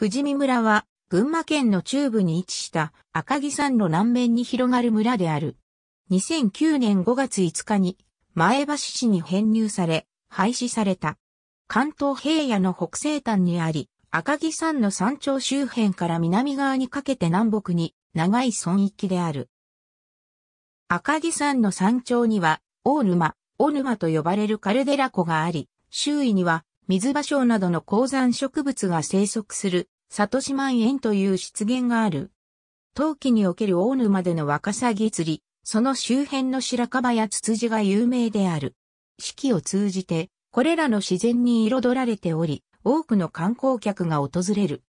富士見村は、群馬県の中部に位置した赤城山の南面に広がる村である。2009年5月5日に、前橋市に編入され、廃止された。関東平野の北西端にあり、赤城山の山頂周辺から南側にかけて南北に長い村域である。赤城山の山頂には、大沼、小沼と呼ばれるカルデラ湖があり、周囲には水芭蕉などの鉱山植物が生息する、里島園という湿原がある。冬季における大沼でのワカサギ釣り、その周辺の白樺やツツジが有名である。四季を通じて、これらの自然に彩られており、多くの観光客が訪れる。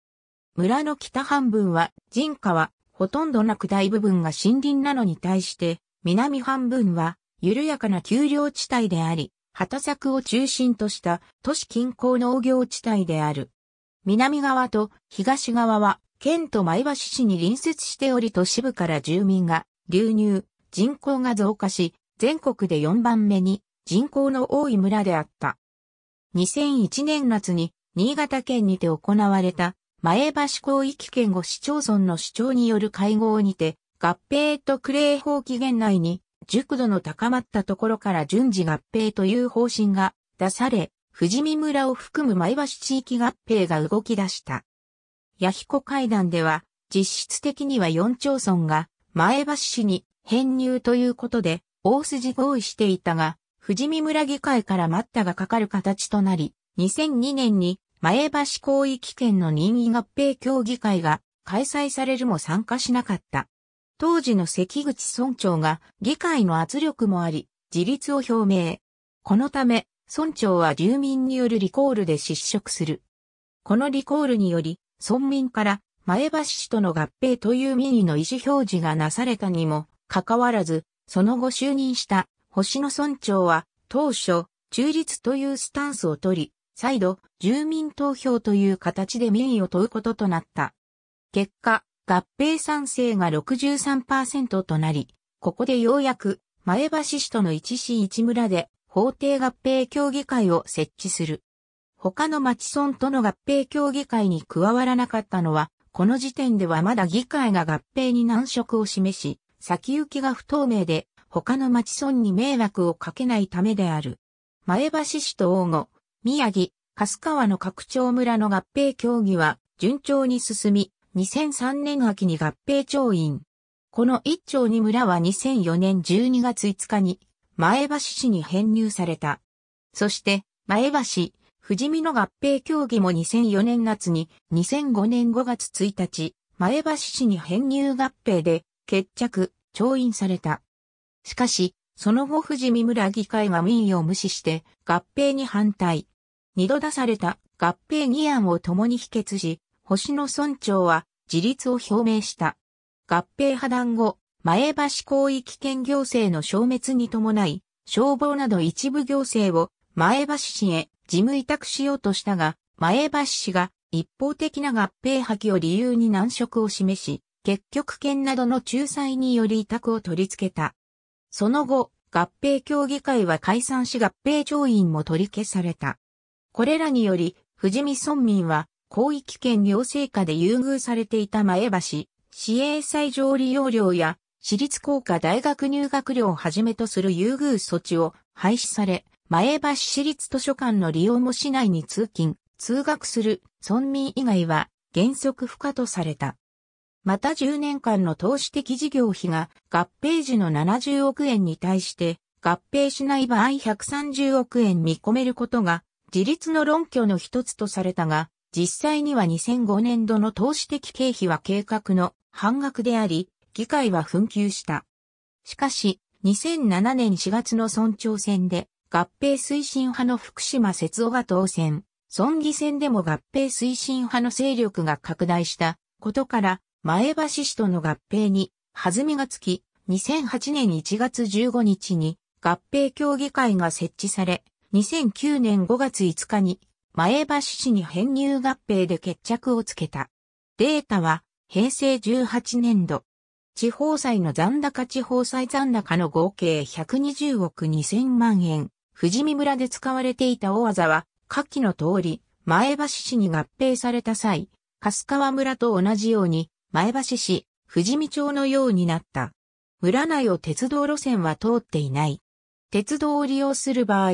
村の北半分は人家はほとんどなく大部分が森林なのに対して、南半分は緩やかな丘陵地帯であり、畑作を中心とした都市近郊農業地帯である。南側と東側は県と前橋市に隣接しており都市部から住民が流入、人口が増加し、全国で4番目に人口の多い村であった。2001年夏に新潟県にて行われた前橋広域県5市町村の市長による会合にて合併とクレー法期限内に熟度の高まったところから順次合併という方針が出され、富士見村を含む前橋地域合併が動き出した。八彦会談では、実質的には4町村が前橋市に編入ということで、大筋合意していたが、富士見村議会から待ったがかかる形となり、2002年に前橋広域圏の任意合併協議会が開催されるも参加しなかった。当時の関口村長が議会の圧力もあり、自立を表明。このため、村長は住民によるリコールで失職する。このリコールにより、村民から前橋市との合併という民意の意思表示がなされたにもかかわらず、その後就任した星野村長は当初中立というスタンスを取り、再度住民投票という形で民意を問うこととなった。結果、合併賛成が63%となり、ここでようやく前橋市との一市一村で法定合併協議会を設置する。他の町村との合併協議会に加わらなかったのは、この時点ではまだ議会が合併に難色を示し、先行きが不透明で、他の町村に迷惑をかけないためである。前橋市と大後、宮城、春川の各町村の合併協議は順調に進み、2003年秋に合併調印。この一町に村は2004年12月5日に前橋市に編入された。そして前橋、富士見の合併協議も2004年夏に2005年5月1日、前橋市に編入合併で決着、調印された。しかし、その後富士見村議会が民意を無視して合併に反対。二度出された合併議案を共に否決し、星野村長は自立を表明した。合併破断後、前橋広域県行政の消滅に伴い、消防など一部行政を前橋市へ事務委託しようとしたが、前橋市が一方的な合併破棄を理由に難色を示し、結局県などの仲裁により委託を取り付けた。その後、合併協議会は解散し合併調印も取り消された。これらにより、富士見村民は広域圏行政下で優遇されていた前橋、市営最上利用料や、私立高科大学入学料をはじめとする優遇措置を廃止され、前橋市立図書館の利用も市内に通勤、通学する村民以外は原則不可とされた。また10年間の投資的事業費が合併時の70億円に対して合併しない場合130億円見込めることが自立の論拠の一つとされたが、実際には2005年度の投資的経費は計画の半額であり、議会は紛糾した。しかし、2007年4月の村長選で、合併推進派の福島節夫が当選、村議選でも合併推進派の勢力が拡大したことから、前橋市との合併に弾みがつき、2008年1月15日に合併協議会が設置され、2009年5月5日に前橋市に編入合併で決着をつけた。データは平成18年度。地方債の残高地方債残高の合計120億2000万円。富士見村で使われていた大技は、下記の通り、前橋市に合併された際、春川村と同じように、前橋市、富士見町のようになった。村内を鉄道路線は通っていない。鉄道を利用する場合、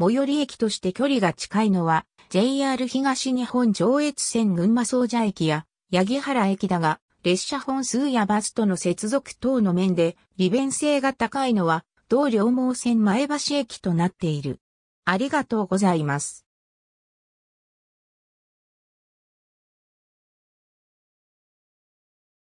最寄り駅として距離が近いのは、JR 東日本上越線群馬総社駅や、八木原駅だが、列車本数やバスとの接続等の面で利便性が高いのは、同両毛線前橋駅となっている。ありがとうございます。